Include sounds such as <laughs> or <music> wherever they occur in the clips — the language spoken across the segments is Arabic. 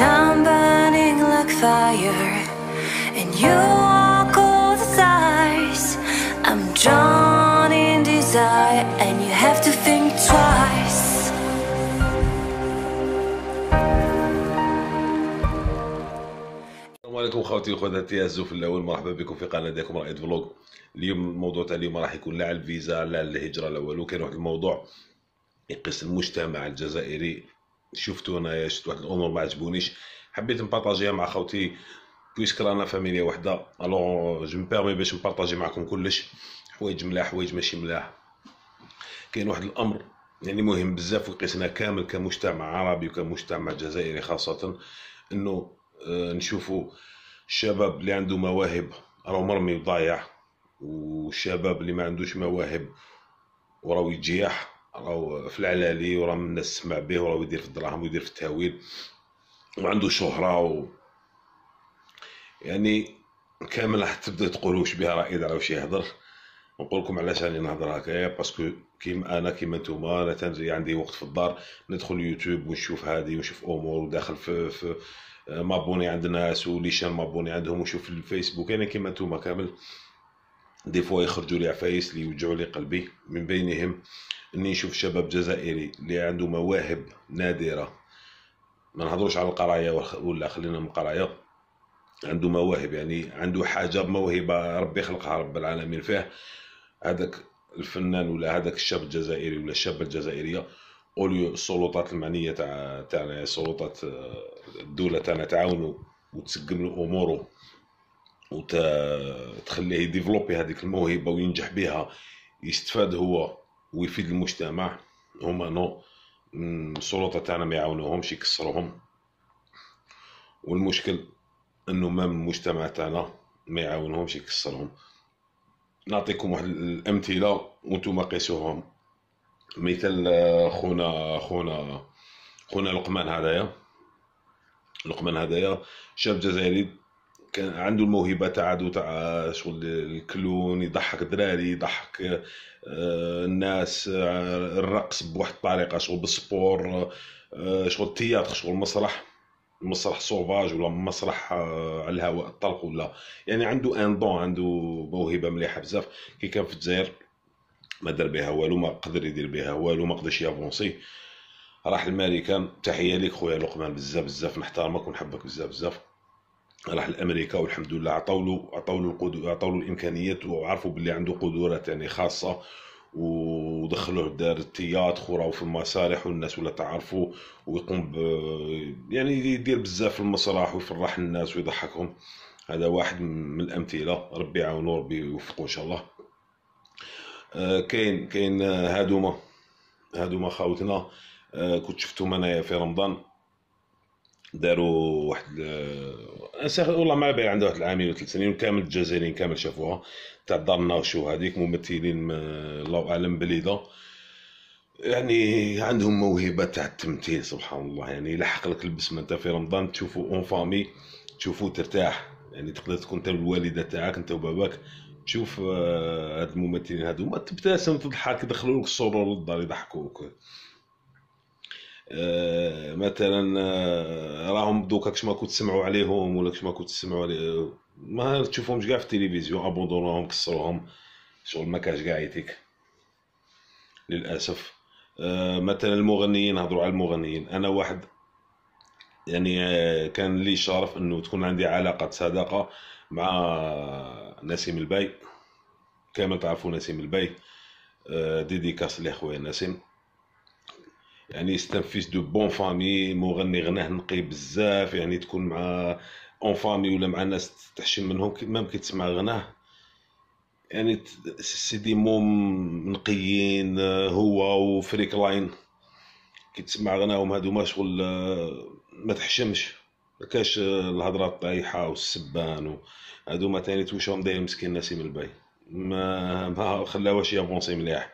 I'm burning like fire And you are cold I'm desire And you have to think twice السلام عليكم خواتي وخواتاتي في الاول مرحبا بكم في قناه قناتكم رائد فلوج اليوم الموضوع تاع اليوم راح يكون لا على الفيزا لا على الهجره لا والو كاين واحد الموضوع يقيس المجتمع الجزائري شفتو انا شفت واحد الامور ما عجبونيش حبيت نبارطاجيها مع خوتي بويسك رانا فاميليا وحده الوغ جو بيرمي باش نبارطاجي معكم كلش حوايج ملاح حوايج ماشي ملاح كاين واحد الامر يعني مهم بزاف وقيسنا كامل كمجتمع عربي وكمجتمع جزائري خاصه انه آه، نشوفوا الشباب اللي عنده مواهب راه مرمي وضايع والشباب اللي ما عندوش مواهب وراهو يجياح راهو في العلالي وراه من الناس تسمع به وراه يدير في الدراهم ويدير في التهويل وعنده شهرة و... يعني كامل راح تبدا تقول واش بها راه إذا واش يهضر نقول لكم علاش راني نهضر هكايا باسكو كيما انا كيما نتوما انا تنجي عندي وقت في الدار ندخل يوتيوب ونشوف هادي ونشوف امور وداخل في, في مابوني عند ناس ولي شان مابوني عندهم ونشوف الفيسبوك انا يعني كيما نتوما كامل دي فوا يخرجوا لي عفايس لي يوجعوا لي قلبي من بينهم اني نشوف شباب جزائري اللي عنده مواهب نادره ما نهضروش على القرايه ولا خلينا من القرايه عنده مواهب يعني عنده حاجه موهبه ربي خلقها رب العالمين فيه هذاك الفنان ولا هذاك الشاب الجزائري ولا الشابه الجزائريه اوليو السلطات المعنيه تاع تاع السلطات آه، الدوله تاعنا تعاونو وتسقم له اموره وتخليه يديفلوبي هذيك الموهبه وينجح بها يستفاد هو ويفيد المجتمع هما نو السلطة تاعنا ما يعاونوهمش يكسروهم والمشكل انه مام المجتمع تاعنا ما يعاونوهمش يكسرهم نعطيكم واحد الامثله وانتم قيسوهم مثال آه، خونا خونا خونا لقمان هذايا لقمان هذايا شاب جزائري كان عنده الموهبه تاعو تاع شغل الكلون يضحك الدراري يضحك آه، الناس آه، الرقص بواحد الطريقه شغل بالسبور آه، شغل التياتر شغل المسرح مسرح سوفاج ولا مسرح على الهواء الطلق ولا يعني عنده ان دون عنده موهبه مليحه بزاف كي كان في الجزائر ما دار بها والو ما قدر يدير بها والو ما قدرش يافونسي راح الماريكان تحيه ليك خويا لقمان بزاف بزاف نحترمك ونحبك بزاف بزاف راح لامريكا والحمد لله عطوا له عطوا له القدو... عطوا له الامكانيات وعرفوا باللي عنده قدرات يعني خاصه ودخلوه دار التياتر وراو في المسارح والناس ولا تعرفوا ويقوم ب... يعني يدير بزاف في المسرح ويفرح الناس ويضحكهم هذا واحد من الامثله ربي يعاونو ربي يوفقو ان شاء الله آه، كاين كاين آه، هادوما هادوما خاوتنا آه، كنت شفتهم انايا في رمضان داروا واحد أسخ... والله ما بين عنده واحد العامين ولا سنين وكامل الجزائريين كامل شافوها تاع الدار ناوشو هذيك ممثلين ما... آه، الله اعلم بليده يعني عندهم موهبه تاع التمثيل سبحان الله يعني يلحق لك البسمه انت في رمضان تشوفو اون فامي تشوفو ترتاح يعني تقدر تكون انت الوالده تاعك انت وباباك تشوف آه، هاد الممثلين هادو ما تبتسم تضحك يدخلوا لك السرور للدار يضحكوك آه، مثلا آه، راهم دوكا كش ما كنت تسمعوا عليهم ولا كش ما كنت تسمعوا عليه ما تشوفهمش كاع في التلفزيون ابوندونوهم كسروهم شغل ما كاش كاع يتيك للاسف آه، مثلا المغنيين نهضروا على المغنيين انا واحد يعني كان لي شرف انه تكون عندي علاقه صداقه مع نسيم الباي كامل تعرفوا نسيم الباي ديديكاس لخويا نسيم يعني استنفيس دو بون فامي مغني غناه نقي بزاف يعني تكون مع اون فامي ولا مع ناس تحشم منهم ميم كي تسمع غناه يعني سي دي موم نقيين هو وفريك لاين كي تسمع غناهم ما شغل ما تحشمش ما كاش الهضره الطايحه والسبان ما تاني توشهم داير مسكين ناسي من الباي ما ما خلاوهش يافونسي مليح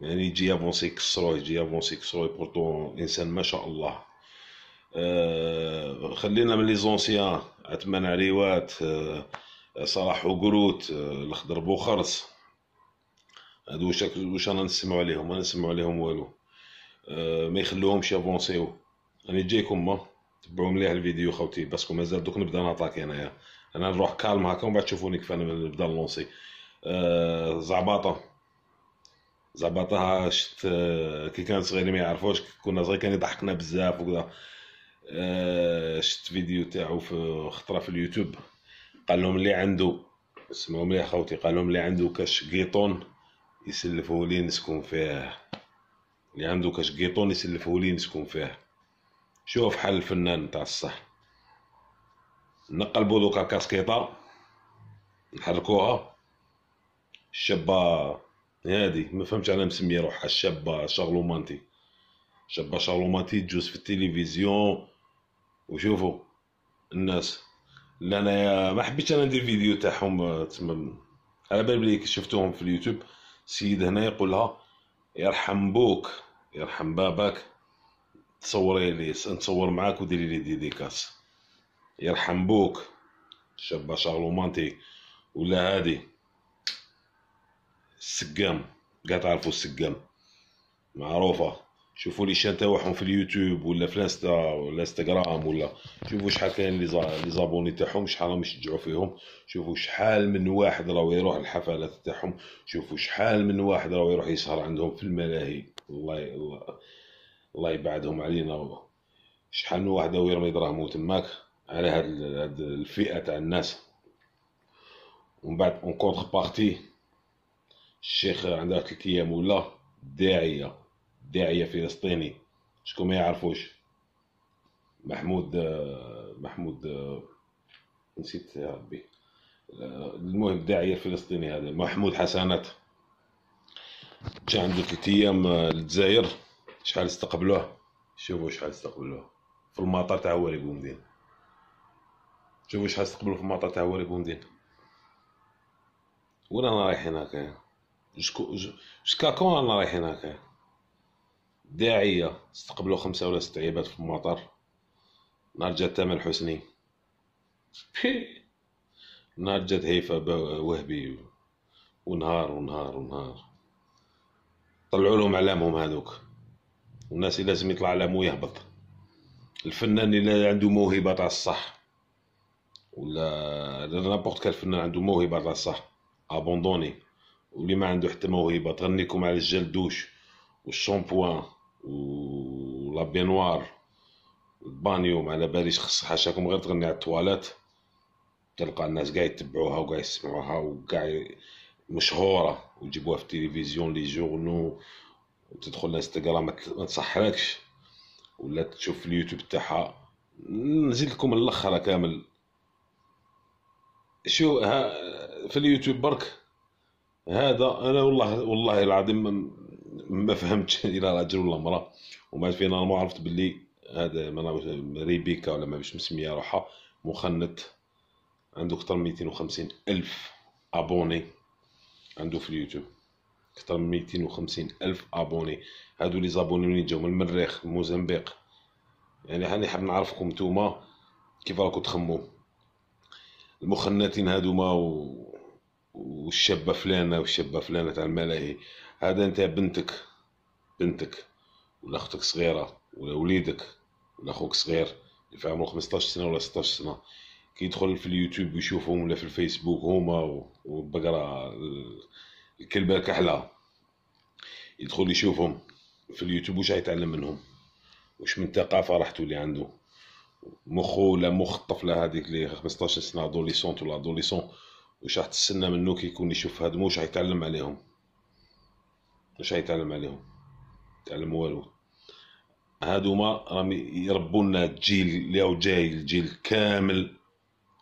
يعني يجي يافونسي يكسرو يجي يافونسي يكسرو بورتون انسان ما شاء الله أه خلينا من لي زونسيان عثمان عريوات أه صلاح وقروت أه الخضر بوخرص هادو واش واش انا نسمعوا عليهم انا نسمعوا عليهم والو آه، ما يخلوهمش يافونسيو راني جايكم ما تبعوا مليح الفيديو خوتي باسكو مازال دوك نبدا نعطاك انايا انا نروح كالم هاكا ومن بعد تشوفوني كيف انا نبدا نلونسي آه، زعباطه زعبطها شت آه، كي كان صغير ما يعرفوش كنا صغير كان يضحكنا بزاف وكذا آه، شت فيديو تاعو في خطره في اليوتيوب قال لهم اللي عنده اسمعوا مليح خوتي قال لهم اللي عنده كاش قيطون يسلفه لي نسكن فيه اللي عنده كاش قيطون يسلفه لي نسكن فيه شوف حل الفنان تاع الصح نقلبو دوكا كاسكيطه نحركوها الشابه هادي ما فهمتش على مسميه روحها الشابه شارلومانتي شابه شارلومانتي تجوز في التلفزيون وشوفوا الناس لا انا ما حبيتش انا ندير فيديو تاعهم تسمى على بال بلي شفتوهم في اليوتيوب سيد هنا يقول لها يرحم بوك يرحم باباك تصوري لي نتصور معاك وديري لي ديديكاس يرحم بوك شابه شارلومانتي ولا هادي السقام كاع تعرفوا السقام معروفه شوفوا لي شان تاعهم في اليوتيوب ولا في الانستا ولا انستغرام ولا شوفوا شحال كاين لي لي زابوني تاعهم شحال راهم يشجعوا فيهم شوفوا شحال من واحد راهو يروح الحفلات تاعهم شوفوا شحال من واحد راهو يروح يسهر عندهم في الملاهي الله ي... الله, يبعدهم علينا شحال من واحد راهو يرمي دراهمو تماك على هاد الفئه تاع الناس ومن بعد اون كونتر بارتي الشيخ عندها ثلاث ايام ولا داعيه داعيه فلسطيني شكون ما يعرفوش محمود محمود نسيت يا ربي المهم الداعيه الفلسطيني هذا محمود حسنات جا عنده ثلاث ايام الجزائر شحال استقبلوه شوفوا شحال استقبلوه في المطار تاع والي بومدين شوفوا شحال استقبلوه في المطار تاع والي بومدين وين رايحين هكا شكا كون رانا رايحين هكا داعية استقبلوا خمسة ولا ست عيبات في المطار نهار جات تامر حسني نهار جات هيفا وهبي ونهار ونهار ونهار طلعوا لهم اعلامهم هذوك والناس اللي لازم يطلع اعلامو يهبط الفنان اللي عنده موهبة تاع الصح ولا نابورت كال فنان عنده موهبة تاع الصح ابوندوني واللي ما عنده حتى موهبه تغنيكم على دوش والشامبوان ولا بينوار البانيو ما على باليش خص حاشاكم غير تغني على التواليت تلقى الناس قاعد يتبعوها وقاعد يسمعوها وكاع مشهوره ويجيبوها في التلفزيون لي جورنو وتدخل الانستغرام ما تصحلكش ولا تشوف اليوتيوب تاعها نزيد لكم الاخره كامل شو ها في اليوتيوب برك هذا انا والله والله العظيم ما فهمتش <laughs> الى رجل ولا امراه وما فين انا ما عرفت باللي هذا ريبيكا ولا ما باش مسميه روحها مخنت عنده اكثر من 250 الف ابوني عنده في اليوتيوب اكثر من 250 الف ابوني هادو لي زابوني منين جاو من المريخ موزمبيق يعني هاني حاب نعرفكم نتوما كيف راكم تخمو المخنتين هادو ما و... والشابه فلانه والشابه فلانه تاع الملاهي هذا انت بنتك بنتك ولا اختك صغيره ولا وليدك ولا اخوك صغير اللي في عمره 15 سنه ولا 16 سنه كي يدخل في اليوتيوب ويشوفهم ولا في الفيسبوك هما والبقره الكلبه الكحله يدخل يشوفهم في اليوتيوب واش يتعلم منهم واش من ثقافه راح تولي عنده مخو ولا مخ الطفله هذيك اللي 15 سنه ادوليسون ولا ادوليسون وش راح تستنى منه كي يكون يشوف هدمه راح حيتعلم عليهم مش حيتعلم عليهم يتعلم والو هادوما راهم يربوا لنا الجيل اللي هو جاي الجيل كامل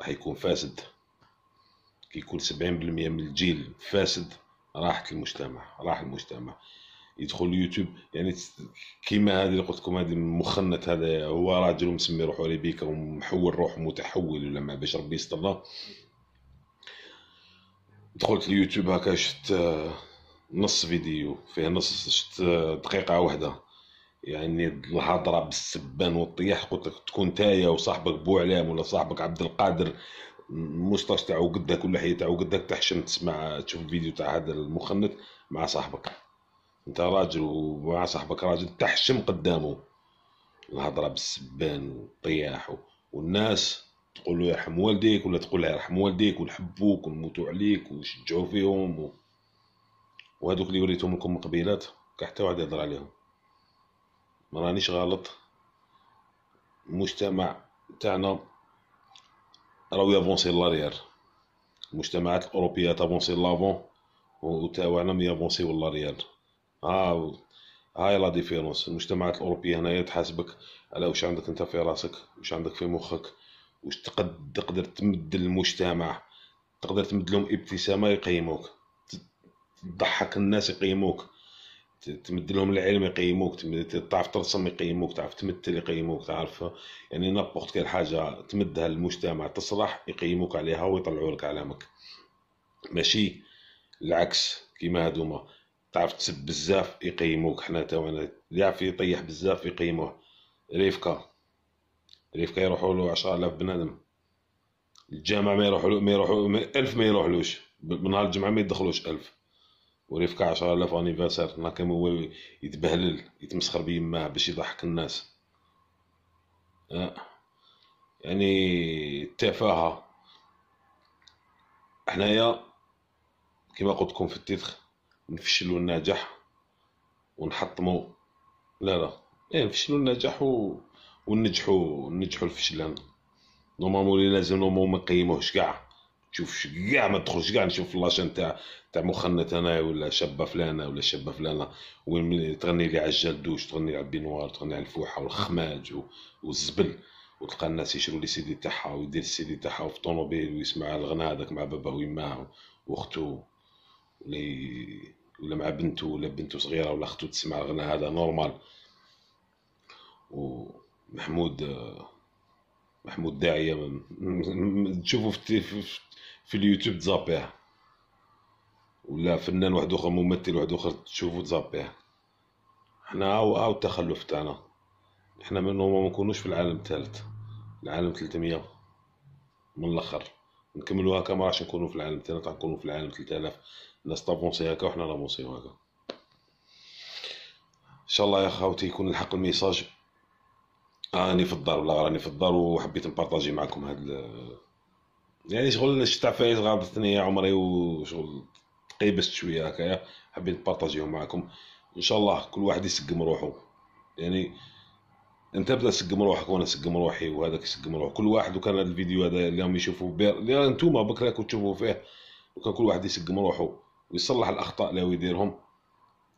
راح يكون فاسد يكون سبعين بالمية من الجيل فاسد راحت المجتمع راح المجتمع يدخل اليوتيوب يعني كيما هذه اللي قلت لكم هذه مخنت هذا هو راجل مسمي روحه بيكا ومحول روحه متحول ولا ما باش ربي يسترنا دخلت اليوتيوب هكا شفت آه، نص فيديو فيه نص شفت آه، دقيقة واحدة يعني الهضرة بالسبان والطياح قلت لك تكون تايا وصاحبك بوعلام ولا صاحبك عبد القادر مستاش تاعو قدك ولا حي تاعو قدك تحشم تسمع تشوف الفيديو تاع هذا المخنث مع صاحبك انت راجل ومع صاحبك راجل تحشم قدامه الهضرة بالسبان والطياح والناس تقول له يرحم والديك ولا تقول له يرحم والديك ونحبوك ونموتوا عليك ونشجعوا فيهم و... وهذوك اللي وريتهم لكم من قبيلات حتى واحد يهضر عليهم ما رانيش غلط المجتمع تاعنا راهو يافونسي لاريير المجتمعات الاوروبيه تافونسي لافون وتاعنا ولا ريال ها هاي لا ديفيرونس المجتمعات الاوروبيه هنايا تحاسبك على واش عندك انت في راسك واش عندك في مخك واش تقدر تمد المجتمع تقدر تمد لهم ابتسامه يقيموك تضحك الناس يقيموك تمد لهم العلم يقيموك تعرف ترسم يقيموك تعرف تمثل يقيموك تعرف يعني نابورت كل حاجه تمدها للمجتمع تسرح يقيموك عليها ويطلعوا لك علامك ماشي العكس كيما هادوما تعرف تسب بزاف يقيموك حنا تا اللي يعرف يطيح بزاف يقيموه ريفكا ريفكا يروحوا له 10000 بنادم الجامع ما يروحوا له ما يروحوا 1000 ما يروحلوش من نهار الجمعه ما يدخلوش 1000 وريف وريفكا 10000 انيفيرسير هنا هناك هو يتبهلل يتمسخر بيماه باش يضحك الناس آه. يعني التفاهه حنايا كما قلت لكم في التيتر نفشلوا النجاح ونحطموا لا لا ايه نفشلوا النجاح و ونجحوا ننجحوا الفشلان نورمالمون اللي لازم نورمالمون ما نقيموهش كاع تشوف كاع ما تدخلش كاع نشوف لاشين تاع تاع مخنت انا ولا شابه فلانه ولا شابه فلانه وين تغني لي على الجلدوش تغني على البينوار تغني على الفوحه والخماج والزبل وتلقى الناس يشروا لي سيدي تاعها ويدير السيدي تاعها في الطوموبيل ويسمع الغنى هذاك مع باباه ويماه واخته ولا ولا مع بنته ولا بنته صغيره ولا اخته تسمع الغنى هذا نورمال و محمود محمود داعيه من... تشوفوا في... في, اليوتيوب تزابيه ولا فنان واحد اخر ممثل واحد اخر تشوفوا تزابيه حنا او او التخلف تاعنا حنا منهم ما نكونوش في العالم الثالث العالم 300 من الاخر نكملوا هكا ما راحش نكونوا في العالم الثالث نكونوا في العالم 3000 الناس طابونسي هكا وحنا لافونسيو هكا ان شاء الله يا خاوتي يكون الحق الميساج راني في الدار ولا راني في الدار وحبيت نبارطاجي معكم هاد ال... يعني شغل شفت عفايس الثنية عمري وشغل تقيبست شويه هكايا حبيت نبارطاجيهم معكم ان شاء الله كل واحد يسقم روحه يعني انت بدا سقم روحك وانا سقم روحي وهذاك يسقم روحه كل واحد وكان هذا الفيديو هذا اللي راهم يشوفوا بير اللي نتوما بكرا راكم تشوفوا فيه وكان كل واحد يسقم روحه ويصلح الاخطاء اللي يديرهم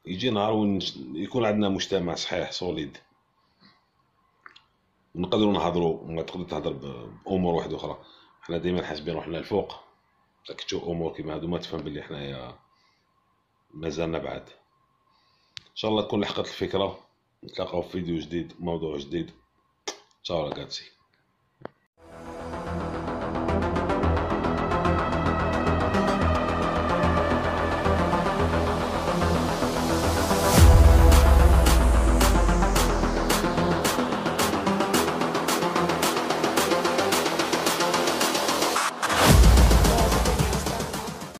يجي نهار ون... يكون عندنا مجتمع صحيح سوليد نقدروا نهضروا ما تقدر تهضر بامور واحده اخرى حنا ديما حاسبين روحنا الفوق داك تشوف امور كيما هادو ما تفهم بلي حنايا مازالنا بعد ان شاء الله تكون لحقت الفكره نتلاقاو في فيديو جديد موضوع جديد تشاو راه